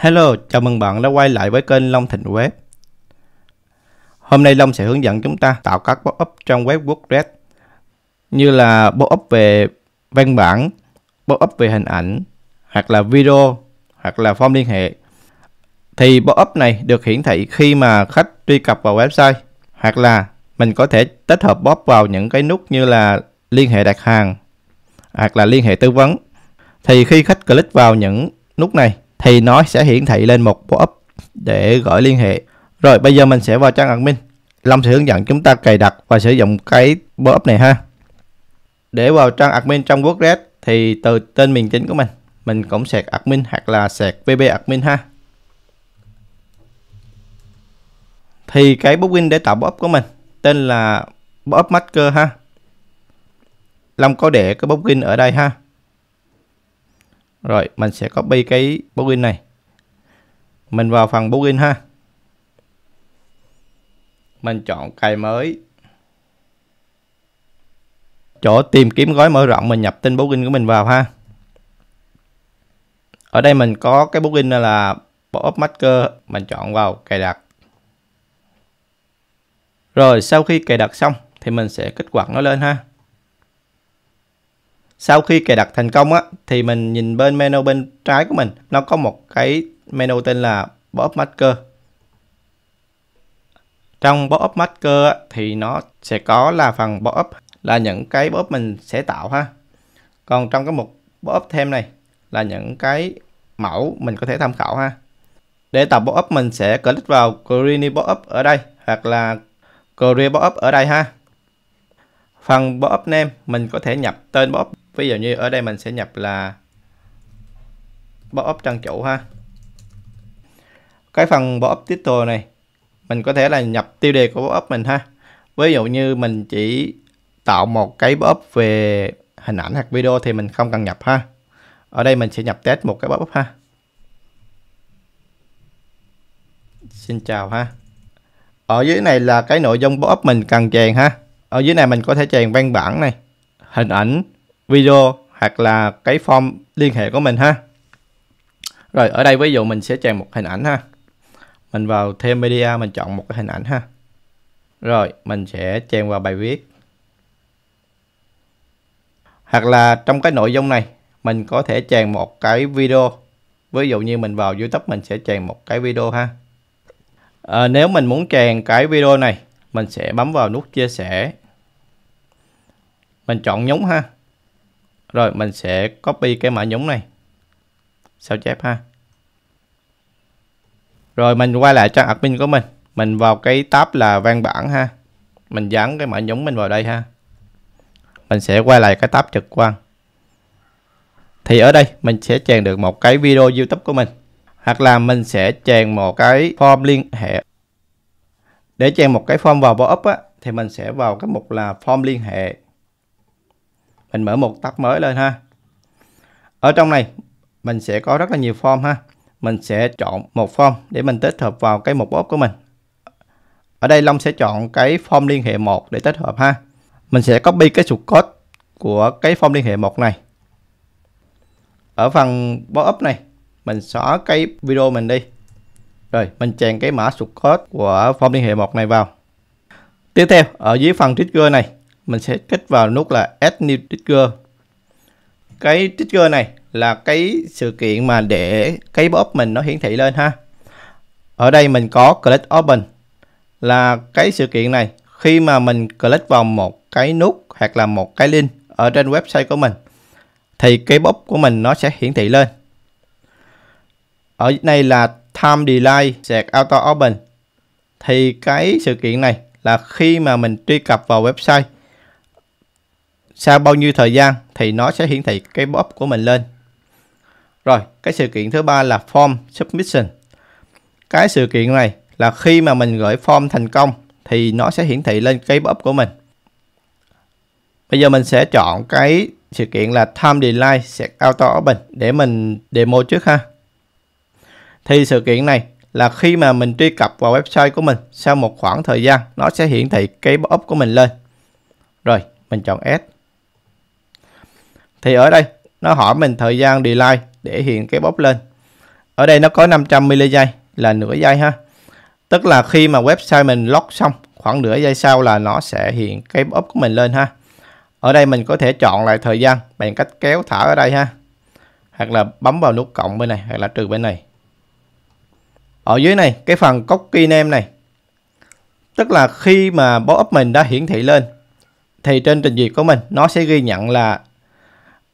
Hello, chào mừng bạn đã quay lại với kênh Long Thịnh Web. Hôm nay Long sẽ hướng dẫn chúng ta tạo các pop-up trong web WordPress như là pop-up về văn bản, pop-up về hình ảnh, hoặc là video, hoặc là form liên hệ. Thì pop-up này được hiển thị khi mà khách truy cập vào website hoặc là mình có thể tích hợp pop vào những cái nút như là liên hệ đặt hàng hoặc là liên hệ tư vấn. Thì khi khách click vào những nút này thì nó sẽ hiển thị lên một pop-up để gọi liên hệ. Rồi bây giờ mình sẽ vào trang admin. Long sẽ hướng dẫn chúng ta cài đặt và sử dụng cái pop-up này ha. Để vào trang admin trong WordPress thì từ tên miền chính của mình, mình cũng sạc admin hoặc là sạc vb admin ha. Thì cái plugin để tạo pop-up của mình tên là pop-up maker ha. Long có để cái plugin ở đây ha. Rồi mình sẽ copy cái plugin này. Mình vào phần plugin ha. Mình chọn cài mới. Chỗ tìm kiếm gói mở rộng mình nhập tên plugin của mình vào ha. Ở đây mình có cái plugin là Pop Maker, mình chọn vào cài đặt. Rồi sau khi cài đặt xong thì mình sẽ kích hoạt nó lên ha sau khi cài đặt thành công á thì mình nhìn bên menu bên trái của mình nó có một cái menu tên là pop marker trong pop marker á, thì nó sẽ có là phần pop là những cái pop mình sẽ tạo ha còn trong cái mục pop thêm này là những cái mẫu mình có thể tham khảo ha để tạo pop mình sẽ click vào Green pop ở đây hoặc là Career pop ở đây ha phần pop up name mình có thể nhập tên pop ví dụ như ở đây mình sẽ nhập là pop up trang chủ ha cái phần pop up title này mình có thể là nhập tiêu đề của pop up mình ha ví dụ như mình chỉ tạo một cái pop up về hình ảnh hoặc video thì mình không cần nhập ha ở đây mình sẽ nhập test một cái pop up ha xin chào ha ở dưới này là cái nội dung pop up mình cần chèn ha ở dưới này mình có thể chèn văn bản này hình ảnh video hoặc là cái form liên hệ của mình ha rồi ở đây ví dụ mình sẽ chèn một hình ảnh ha mình vào thêm media mình chọn một cái hình ảnh ha rồi mình sẽ chèn vào bài viết hoặc là trong cái nội dung này mình có thể chèn một cái video ví dụ như mình vào youtube mình sẽ chèn một cái video ha à, nếu mình muốn chèn cái video này mình sẽ bấm vào nút chia sẻ mình chọn nhúng ha rồi mình sẽ copy cái mã nhúng này. Sao chép ha. Rồi mình quay lại trang admin của mình. Mình vào cái tab là văn bản ha. Mình dán cái mã nhúng mình vào đây ha. Mình sẽ quay lại cái tab trực quan. Thì ở đây mình sẽ chèn được một cái video YouTube của mình. Hoặc là mình sẽ chèn một cái form liên hệ. Để chèn một cái form vào pop up á, thì mình sẽ vào cái mục là form liên hệ mình mở một tab mới lên ha ở trong này mình sẽ có rất là nhiều form ha mình sẽ chọn một form để mình tích hợp vào cái mục ốp của mình ở đây Long sẽ chọn cái form liên hệ một để tích hợp ha mình sẽ copy cái sụt code của cái form liên hệ một này ở phần pop-up này mình xóa cái video mình đi rồi mình chèn cái mã sụt code của form liên hệ một này vào tiếp theo ở dưới phần trigger này mình sẽ kích vào nút là add new trigger cái trigger này là cái sự kiện mà để cái pop mình nó hiển thị lên ha ở đây mình có click open là cái sự kiện này khi mà mình click vào một cái nút hoặc là một cái link ở trên website của mình thì cái pop của mình nó sẽ hiển thị lên ở đây là time delay set auto open thì cái sự kiện này là khi mà mình truy cập vào website sau bao nhiêu thời gian thì nó sẽ hiển thị cái pop của mình lên. Rồi, cái sự kiện thứ ba là form submission. Cái sự kiện này là khi mà mình gửi form thành công thì nó sẽ hiển thị lên cái pop của mình. Bây giờ mình sẽ chọn cái sự kiện là time delay set auto open để mình demo trước ha. Thì sự kiện này là khi mà mình truy cập vào website của mình sau một khoảng thời gian nó sẽ hiển thị cái pop của mình lên. Rồi, mình chọn S thì ở đây nó hỏi mình thời gian delay để hiện cái bóp lên ở đây nó có 500 mili giây là nửa giây ha tức là khi mà website mình lock xong khoảng nửa giây sau là nó sẽ hiện cái bóp của mình lên ha ở đây mình có thể chọn lại thời gian bằng cách kéo thả ở đây ha hoặc là bấm vào nút cộng bên này hoặc là trừ bên này ở dưới này cái phần copy name này tức là khi mà bóp up mình đã hiển thị lên thì trên trình duyệt của mình nó sẽ ghi nhận là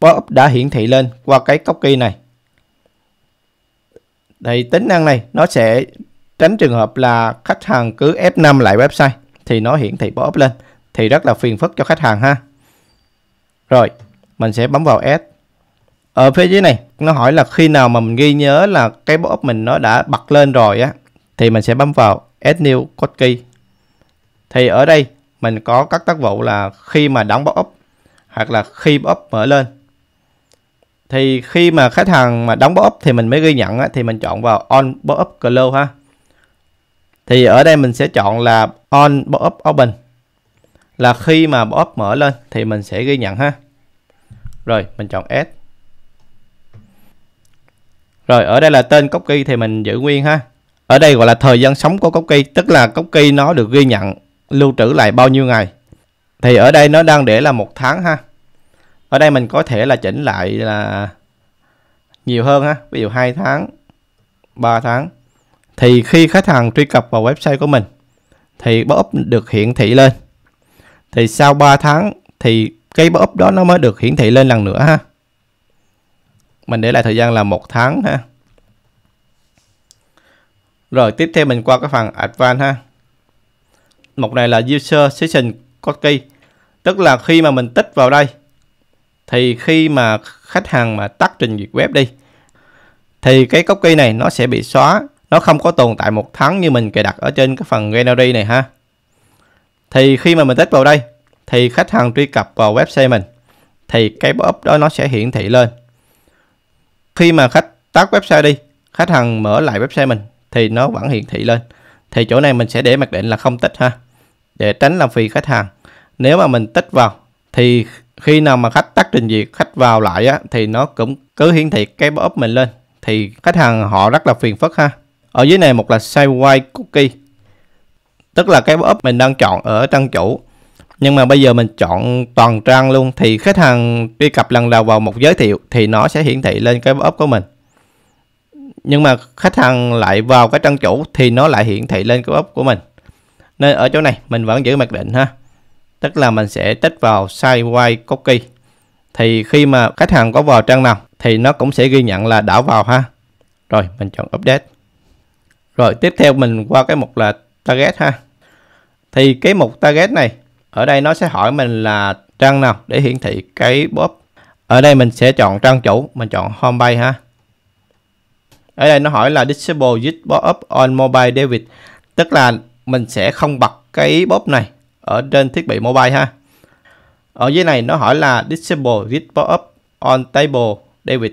pop-up đã hiển thị lên qua cái cookie này. Đây tính năng này nó sẽ tránh trường hợp là khách hàng cứ F5 lại website thì nó hiển thị pop-up lên thì rất là phiền phức cho khách hàng ha. Rồi, mình sẽ bấm vào S Ở phía dưới này nó hỏi là khi nào mà mình ghi nhớ là cái pop-up mình nó đã bật lên rồi á thì mình sẽ bấm vào Add New Cookie. Thì ở đây mình có các tác vụ là khi mà đóng pop-up hoặc là khi pop mở lên thì khi mà khách hàng mà đóng bóp thì mình mới ghi nhận á, thì mình chọn vào on bóp close ha thì ở đây mình sẽ chọn là on bóp open là khi mà bóp mở lên thì mình sẽ ghi nhận ha rồi mình chọn add rồi ở đây là tên copy thì mình giữ nguyên ha ở đây gọi là thời gian sống của copy tức là copy nó được ghi nhận lưu trữ lại bao nhiêu ngày thì ở đây nó đang để là một tháng ha ở đây mình có thể là chỉnh lại là nhiều hơn ha ví dụ 2 tháng 3 tháng thì khi khách hàng truy cập vào website của mình thì pop được hiển thị lên thì sau 3 tháng thì cái pop đó nó mới được hiển thị lên lần nữa ha mình để lại thời gian là một tháng ha rồi tiếp theo mình qua cái phần advanced ha mục này là user session cookie tức là khi mà mình tích vào đây thì khi mà khách hàng mà tắt trình duyệt web đi thì cái copy này nó sẽ bị xóa nó không có tồn tại một tháng như mình cài đặt ở trên cái phần gallery này ha thì khi mà mình tích vào đây thì khách hàng truy cập vào website mình thì cái pop đó nó sẽ hiển thị lên khi mà khách tắt website đi khách hàng mở lại website mình thì nó vẫn hiển thị lên thì chỗ này mình sẽ để mặc định là không tích ha để tránh làm phiền khách hàng nếu mà mình tích vào thì khi nào mà khách tắt trình duyệt khách vào lại á, thì nó cũng cứ hiển thị cái pop mình lên thì khách hàng họ rất là phiền phức ha ở dưới này một là white cookie tức là cái pop mình đang chọn ở trang chủ nhưng mà bây giờ mình chọn toàn trang luôn thì khách hàng truy cập lần đầu vào một giới thiệu thì nó sẽ hiển thị lên cái pop của mình nhưng mà khách hàng lại vào cái trang chủ thì nó lại hiển thị lên cái pop của mình nên ở chỗ này mình vẫn giữ mặc định ha tức là mình sẽ tích vào sideway cookie thì khi mà khách hàng có vào trang nào thì nó cũng sẽ ghi nhận là đã vào ha rồi mình chọn update rồi tiếp theo mình qua cái mục là target ha thì cái mục target này ở đây nó sẽ hỏi mình là trang nào để hiển thị cái pop ở đây mình sẽ chọn trang chủ mình chọn home page ha ở đây nó hỏi là disable this pop up on mobile david tức là mình sẽ không bật cái pop này ở trên thiết bị mobile ha. Ở dưới này nó hỏi là Disable Git Pop-up on Table David.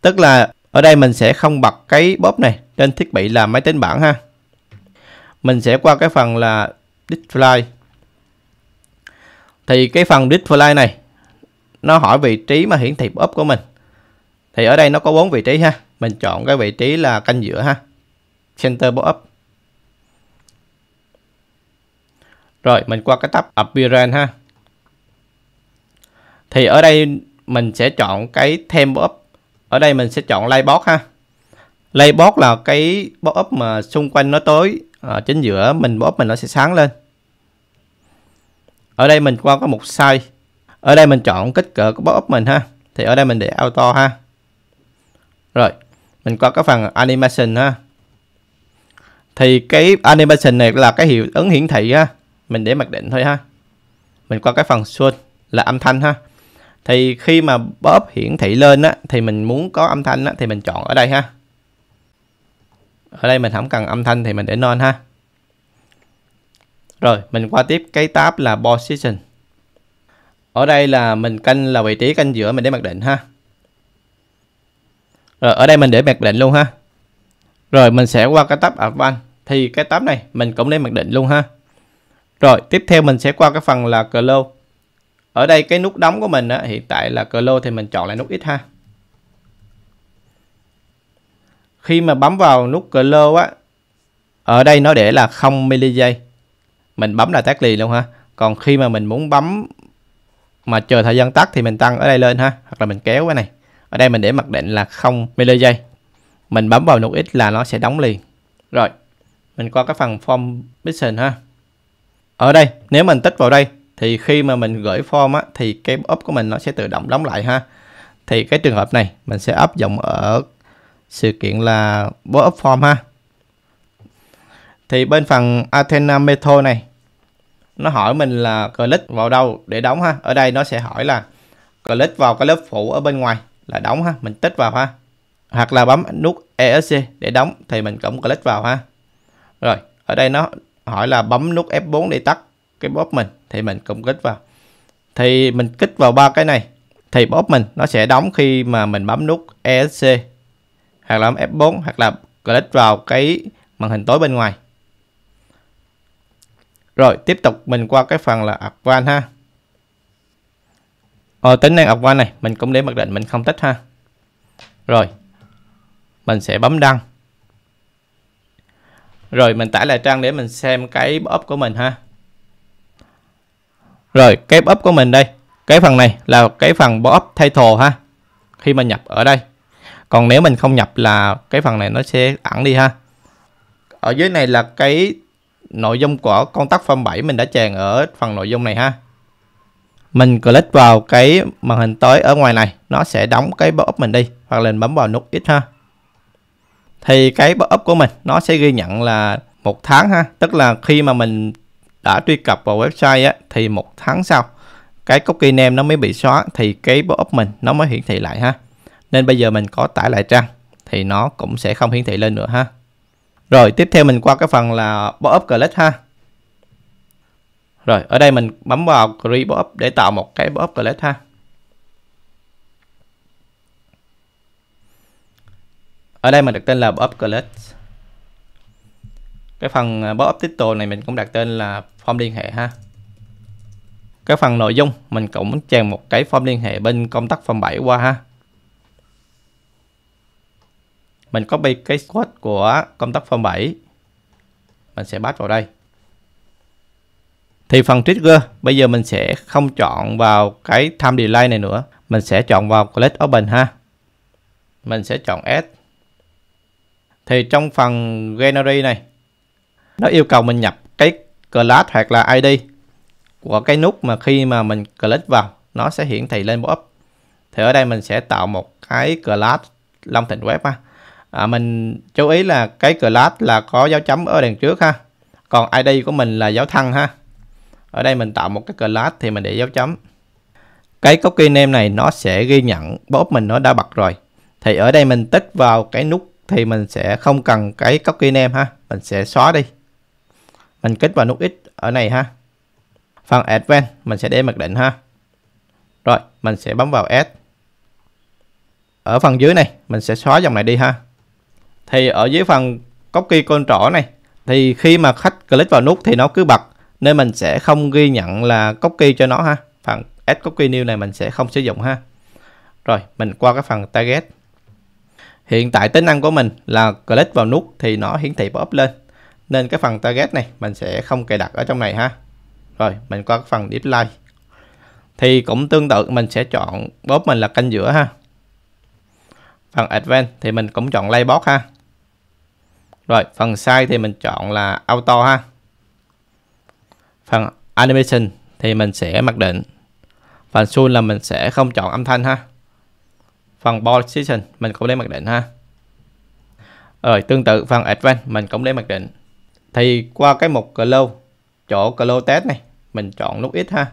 Tức là ở đây mình sẽ không bật cái pop này trên thiết bị là máy tính bảng ha. Mình sẽ qua cái phần là Display. Thì cái phần Display này nó hỏi vị trí mà hiển thị pop của mình. Thì ở đây nó có bốn vị trí ha. Mình chọn cái vị trí là canh giữa ha. Center pop-up Rồi mình qua cái tab Appearance ha. Thì ở đây mình sẽ chọn cái theme pop. Ở đây mình sẽ chọn Lightbox ha. Lightbox là cái pop up mà xung quanh nó tối, ở à, chính giữa mình pop mình nó sẽ sáng lên. Ở đây mình qua có một size. Ở đây mình chọn kích cỡ của pop up mình ha. Thì ở đây mình để auto ha. Rồi, mình qua cái phần animation ha thì cái animation này là cái hiệu ứng hiển thị á mình để mặc định thôi ha mình qua cái phần xuân là âm thanh ha thì khi mà bóp hiển thị lên á thì mình muốn có âm thanh á thì mình chọn ở đây ha ở đây mình không cần âm thanh thì mình để non ha rồi mình qua tiếp cái tab là position ở đây là mình canh là vị trí canh giữa mình để mặc định ha rồi ở đây mình để mặc định luôn ha rồi mình sẽ qua cái tab advanced thì cái tab này mình cũng để mặc định luôn ha rồi, tiếp theo mình sẽ qua cái phần là Close. Ở đây cái nút đóng của mình á, hiện tại là Close thì mình chọn lại nút X ha. Khi mà bấm vào nút Close á, ở đây nó để là 0 mili giây. Mình bấm là tắt liền luôn ha. Còn khi mà mình muốn bấm mà chờ thời gian tắt thì mình tăng ở đây lên ha, hoặc là mình kéo cái này. Ở đây mình để mặc định là 0 mili giây. Mình bấm vào nút X là nó sẽ đóng liền. Rồi, mình qua cái phần form mission ha ở đây nếu mình tích vào đây thì khi mà mình gửi form á, thì cái up của mình nó sẽ tự động đóng lại ha thì cái trường hợp này mình sẽ áp dụng ở sự kiện là bố up form ha thì bên phần Athena Metro này nó hỏi mình là click vào đâu để đóng ha ở đây nó sẽ hỏi là click vào cái lớp phủ ở bên ngoài là đóng ha mình tích vào ha hoặc là bấm nút ESC để đóng thì mình cũng click vào ha rồi ở đây nó hỏi là bấm nút F4 để tắt cái bóp mình thì mình cũng kích vào thì mình kích vào ba cái này thì bóp mình nó sẽ đóng khi mà mình bấm nút ESC hoặc là F4 hoặc là click vào cái màn hình tối bên ngoài rồi tiếp tục mình qua cái phần là Advanced ha ờ, tính năng Advanced này mình cũng để mặc định mình không thích ha rồi mình sẽ bấm đăng rồi mình tải lại trang để mình xem cái bóp của mình ha rồi cái bóp của mình đây cái phần này là cái phần up title ha khi mà nhập ở đây còn nếu mình không nhập là cái phần này nó sẽ ẩn đi ha ở dưới này là cái nội dung của con tắc form 7 mình đã chèn ở phần nội dung này ha mình click vào cái màn hình tối ở ngoài này nó sẽ đóng cái bóp mình đi hoặc là mình bấm vào nút ít ha thì cái up của mình nó sẽ ghi nhận là một tháng ha tức là khi mà mình đã truy cập vào website á, thì một tháng sau cái cookie name nó mới bị xóa thì cái pop-up mình nó mới hiển thị lại ha nên bây giờ mình có tải lại trang thì nó cũng sẽ không hiển thị lên nữa ha rồi tiếp theo mình qua cái phần là pop-up click ha rồi ở đây mình bấm vào create pop-up để tạo một cái pop-up click ha ở đây mình đặt tên là pop collect cái phần pop à, title này mình cũng đặt tên là form liên hệ ha cái phần nội dung mình cũng chèn một cái form liên hệ bên công tắc phần 7 qua ha mình copy cái squad của công tắc form 7 mình sẽ bắt vào đây thì phần trigger bây giờ mình sẽ không chọn vào cái time delay này nữa mình sẽ chọn vào collect open ha mình sẽ chọn add thì trong phần Gallery này nó yêu cầu mình nhập cái class hoặc là ID của cái nút mà khi mà mình click vào nó sẽ hiển thị lên pop-up thì ở đây mình sẽ tạo một cái class Long Thịnh Web ha à, mình chú ý là cái class là có dấu chấm ở đằng trước ha còn ID của mình là dấu thăng ha ở đây mình tạo một cái class thì mình để dấu chấm cái copy name này nó sẽ ghi nhận pop mình nó đã bật rồi thì ở đây mình tích vào cái nút thì mình sẽ không cần cái copy name ha mình sẽ xóa đi mình kích vào nút x ở này ha phần advanced mình sẽ để mặc định ha rồi mình sẽ bấm vào add ở phần dưới này mình sẽ xóa dòng này đi ha thì ở dưới phần copy control này thì khi mà khách click vào nút thì nó cứ bật nên mình sẽ không ghi nhận là copy cho nó ha phần add copy new này mình sẽ không sử dụng ha rồi mình qua cái phần target Hiện tại tính năng của mình là click vào nút thì nó hiển thị pop lên. Nên cái phần target này mình sẽ không cài đặt ở trong này ha. Rồi, mình qua cái phần display. Thì cũng tương tự mình sẽ chọn bóp mình là kênh giữa ha. Phần advanced thì mình cũng chọn layout ha. Rồi, phần size thì mình chọn là auto ha. Phần animation thì mình sẽ mặc định. Phần sound là mình sẽ không chọn âm thanh ha phần ball position mình cũng lấy mặc định ha rồi tương tự phần advance mình cũng lấy mặc định thì qua cái mục close chỗ close test này mình chọn nút ít ha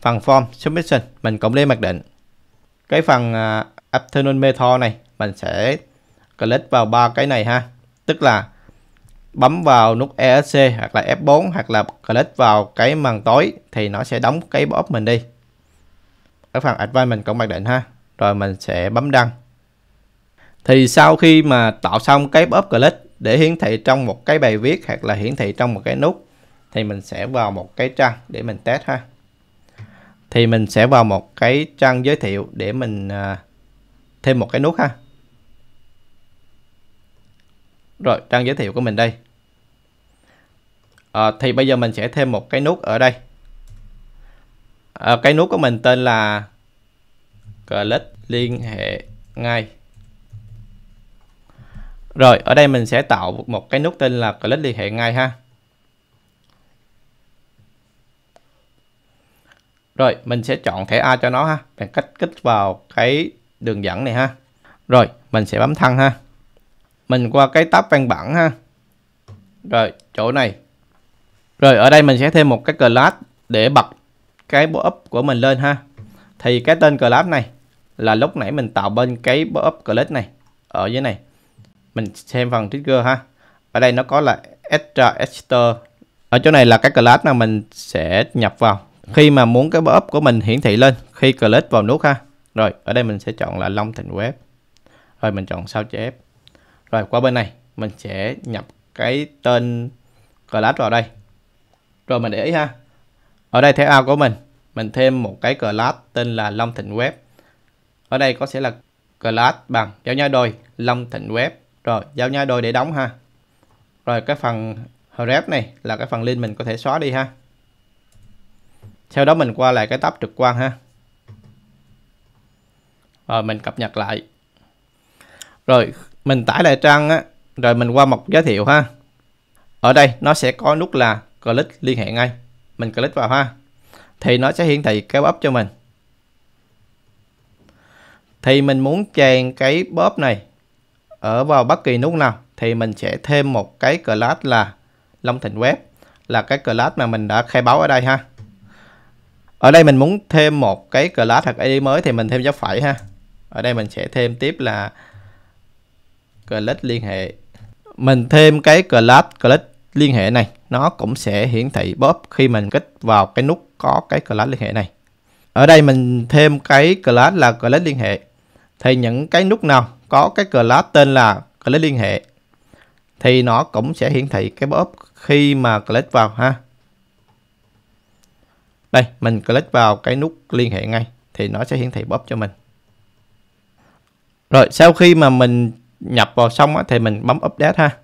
phần form submission mình cũng lấy mặc định cái phần uh, afternoon method này mình sẽ click vào ba cái này ha tức là bấm vào nút ESC hoặc là F4 hoặc là click vào cái màn tối thì nó sẽ đóng cái box mình đi ở phần advanced mình cũng mặc định ha rồi mình sẽ bấm đăng thì sau khi mà tạo xong cái pop click để hiển thị trong một cái bài viết hoặc là hiển thị trong một cái nút thì mình sẽ vào một cái trang để mình test ha thì mình sẽ vào một cái trang giới thiệu để mình à, thêm một cái nút ha rồi trang giới thiệu của mình đây à, thì bây giờ mình sẽ thêm một cái nút ở đây à, cái nút của mình tên là click liên hệ ngay rồi ở đây mình sẽ tạo một cái nút tên là click liên hệ ngay ha rồi mình sẽ chọn thẻ A cho nó ha bằng cách kích vào cái đường dẫn này ha rồi mình sẽ bấm thăng ha mình qua cái tab văn bản ha rồi chỗ này rồi ở đây mình sẽ thêm một cái class để bật cái pop up của mình lên ha thì cái tên class này là lúc nãy mình tạo bên cái pop clip này ở dưới này mình xem phần trigger ha ở đây nó có là extra extra ở chỗ này là cái class nào mình sẽ nhập vào khi mà muốn cái pop của mình hiển thị lên khi click vào nút ha rồi ở đây mình sẽ chọn là long thịnh web rồi mình chọn sao chép rồi qua bên này mình sẽ nhập cái tên class vào đây rồi mình để ý ha ở đây thể ao của mình mình thêm một cái class tên là long thịnh web ở đây có sẽ là class bằng giao nhau đôi long thịnh web rồi giao nhau đôi để đóng ha rồi cái phần href này là cái phần link mình có thể xóa đi ha sau đó mình qua lại cái tab trực quan ha rồi mình cập nhật lại rồi mình tải lại trang á rồi mình qua mục giới thiệu ha ở đây nó sẽ có nút là click liên hệ ngay mình click vào ha thì nó sẽ hiển thị cái up cho mình thì mình muốn chèn cái bóp này ở vào bất kỳ nút nào thì mình sẽ thêm một cái class là Long Thành Web là cái class mà mình đã khai báo ở đây ha ở đây mình muốn thêm một cái class thật ID mới thì mình thêm dấu phẩy ha ở đây mình sẽ thêm tiếp là class liên hệ mình thêm cái class class liên hệ này nó cũng sẽ hiển thị bóp khi mình kích vào cái nút có cái class liên hệ này ở đây mình thêm cái class là class liên hệ thì những cái nút nào có cái class tên là class liên hệ thì nó cũng sẽ hiển thị cái pop khi mà click vào ha đây mình click vào cái nút liên hệ ngay thì nó sẽ hiển thị pop cho mình rồi sau khi mà mình nhập vào xong á, thì mình bấm update ha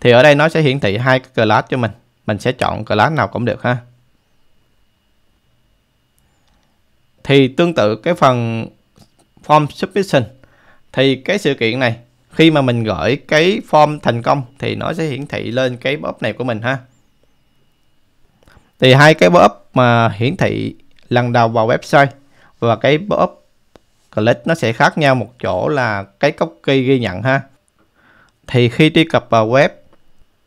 thì ở đây nó sẽ hiển thị hai cái class cho mình mình sẽ chọn class nào cũng được ha thì tương tự cái phần form submission thì cái sự kiện này khi mà mình gửi cái form thành công thì nó sẽ hiển thị lên cái pop này của mình ha thì hai cái pop mà hiển thị lần đầu vào website và cái pop click nó sẽ khác nhau một chỗ là cái copy ghi nhận ha thì khi truy cập vào web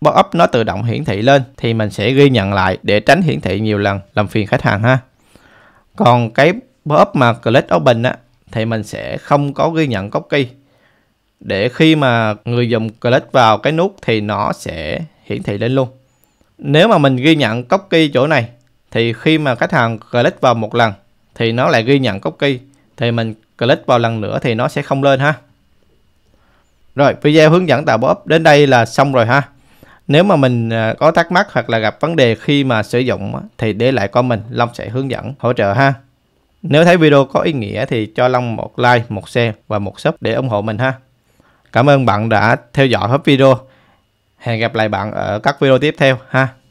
pop nó tự động hiển thị lên thì mình sẽ ghi nhận lại để tránh hiển thị nhiều lần làm phiền khách hàng ha còn cái pop mà click open á thì mình sẽ không có ghi nhận copy để khi mà người dùng click vào cái nút thì nó sẽ hiển thị lên luôn nếu mà mình ghi nhận copy chỗ này thì khi mà khách hàng click vào một lần thì nó lại ghi nhận copy thì mình click vào lần nữa thì nó sẽ không lên ha rồi video hướng dẫn tạo pop đến đây là xong rồi ha nếu mà mình à, có thắc mắc hoặc là gặp vấn đề khi mà sử dụng thì để lại comment Long sẽ hướng dẫn hỗ trợ ha nếu thấy video có ý nghĩa thì cho Long một like, một share và một sub để ủng hộ mình ha. Cảm ơn bạn đã theo dõi hết video. Hẹn gặp lại bạn ở các video tiếp theo ha.